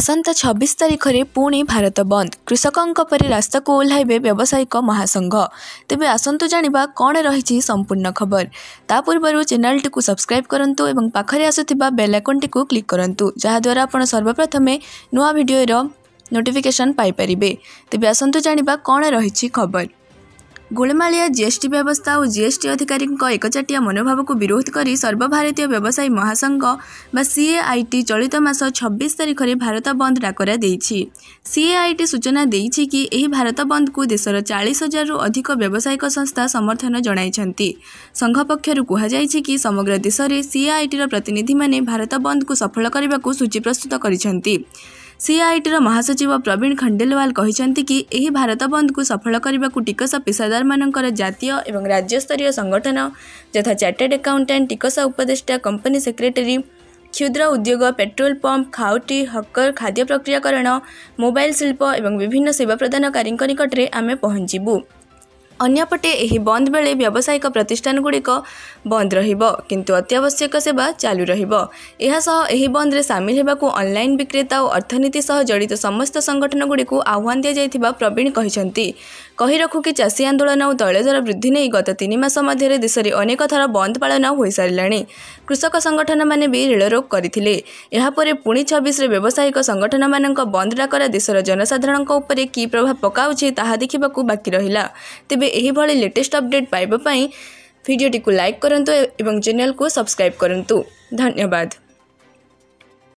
ଆସନ୍ତା ଛବିଶ ତାରିଖରେ ପୁଣି ଭାରତ ବନ୍ଦ କୃଷକଙ୍କ ପରି ରାସ୍ତାକୁ ଓହ୍ଲାଇବେ ବ୍ୟବସାୟିକ ମହାସଂଘ ତେବେ ଆସନ୍ତୁ ଜାଣିବା କ'ଣ ରହିଛି ସମ୍ପୂର୍ଣ୍ଣ ଖବର ତା ପୂର୍ବରୁ ଚ୍ୟାନେଲଟିକୁ ସବସ୍କ୍ରାଇବ୍ କରନ୍ତୁ ଏବଂ ପାଖରେ ଆସୁଥିବା ବେଲ୍ ଆଇକନ୍ଟିକୁ କ୍ଲିକ୍ କରନ୍ତୁ ଯାହାଦ୍ୱାରା ଆପଣ ସର୍ବପ୍ରଥମେ ନୂଆ ଭିଡ଼ିଓର ନୋଟିଫିକେସନ୍ ପାଇପାରିବେ ତେବେ ଆସନ୍ତୁ ଜାଣିବା କ'ଣ ରହିଛି ଖବର ଗୁଳମାଳିଆ ଜିଏସ୍ଟି ବ୍ୟବସ୍ଥା ଓ ଜିଏସ୍ଟି ଅଧିକାରୀଙ୍କ ଏକଚାଟିଆ ମନୋଭାବକୁ ବିରୋଧ କରି ସର୍ବଭାରତୀୟ ବ୍ୟବସାୟୀ ମହାସଂଘ ବା ସିଏଆଇଟି ଚଳିତ ମାସ ଛବିଶ ତାରିଖରେ ଭାରତ ବନ୍ଦ ଡାକରା ଦେଇଛି ସିଏଆଇଟି ସୂଚନା ଦେଇଛି କି ଏହି ଭାରତ ବନ୍ଦକୁ ଦେଶର ଚାଳିଶ ହଜାରରୁ ଅଧିକ ବ୍ୟବସାୟିକ ସଂସ୍ଥା ସମର୍ଥନ ଜଣାଇଛନ୍ତି ସଂଘ ପକ୍ଷରୁ କୁହାଯାଇଛି କି ସମଗ୍ର ଦେଶରେ ସିଏଆଇଟିର ପ୍ରତିନିଧିମାନେ ଭାରତ ବନ୍ଦକୁ ସଫଳ କରିବାକୁ ସୂଚୀ ପ୍ରସ୍ତୁତ କରିଛନ୍ତି ସିଆଇଟିର ମହାସଚିବ ପ୍ରବୀଣ ଖଣ୍ଡେଲୱାଲ କହିଛନ୍ତି କି ଏହି ଭାରତ ବନ୍ଦକୁ ସଫଳ କରିବାକୁ ଟିକସ ପେସାଦାରମାନଙ୍କର ଜାତୀୟ ଏବଂ ରାଜ୍ୟସ୍ତରୀୟ ସଂଗଠନ ଯଥା ଚାର୍ଟେଡ୍ ଆକାଉଣ୍ଟାଣ୍ଟ ଟିକସ ଉପଦେଷ୍ଟା କମ୍ପାନୀ ସେକ୍ରେଟେରୀ କ୍ଷୁଦ୍ର ଉଦ୍ୟୋଗ ପେଟ୍ରୋଲ ପମ୍ପ ଖାଉଟି ହକର ଖାଦ୍ୟ ପ୍ରକ୍ରିୟାକରଣ ମୋବାଇଲ ଶିଳ୍ପ ଏବଂ ବିଭିନ୍ନ ସେବା ପ୍ରଦାନକାରୀଙ୍କ ନିକଟରେ ଆମେ ପହଞ୍ଚିବୁ ଅନ୍ୟପଟେ ଏହି ବନ୍ଦ ବେଳେ ବ୍ୟବସାୟିକ ପ୍ରତିଷ୍ଠାନଗୁଡ଼ିକ ବନ୍ଦ ରହିବ କିନ୍ତୁ ଅତ୍ୟାବଶ୍ୟକ ସେବା ଚାଲୁ ରହିବ ଏହାସହ ଏହି ବନ୍ଦରେ ସାମିଲ ହେବାକୁ ଅନ୍ଲାଇନ୍ ବିକ୍ରେତା ଓ ଅର୍ଥନୀତି ସହ ଜଡ଼ିତ ସମସ୍ତ ସଂଗଠନଗୁଡ଼ିକୁ ଆହ୍ୱାନ ଦିଆଯାଇଥିବା ପ୍ରବୀଣ କହିଛନ୍ତି କହି ରଖୁ କି ଚାଷୀ ଆନ୍ଦୋଳନ ଓ ତୈଳ ଦର ବୃଦ୍ଧି ନେଇ ଗତ ତିନି ମାସ ମଧ୍ୟରେ ଦେଶରେ ଅନେକ ଥର ବନ୍ଦ ପାଳନ ହୋଇସାରିଲାଣି କୃଷକ ସଂଗଠନମାନେ ବି ରେଳରୋଗ କରିଥିଲେ ଏହାପରେ ପୁଣି ଛବିଶରେ ବ୍ୟବସାୟିକ ସଂଗଠନମାନଙ୍କ ବନ୍ଦ ଡାକରା ଦେଶର ଜନସାଧାରଣଙ୍କ ଉପରେ କି ପ୍ରଭାବ ପକାଉଛି ତାହା ଦେଖିବାକୁ ବାକି ରହିଲା ତେବେ यही लेटेस्ट अपडेट पाइबा पाई को लाइक करूँ और चेल को सब्सक्राइब करूँ धन्यवाद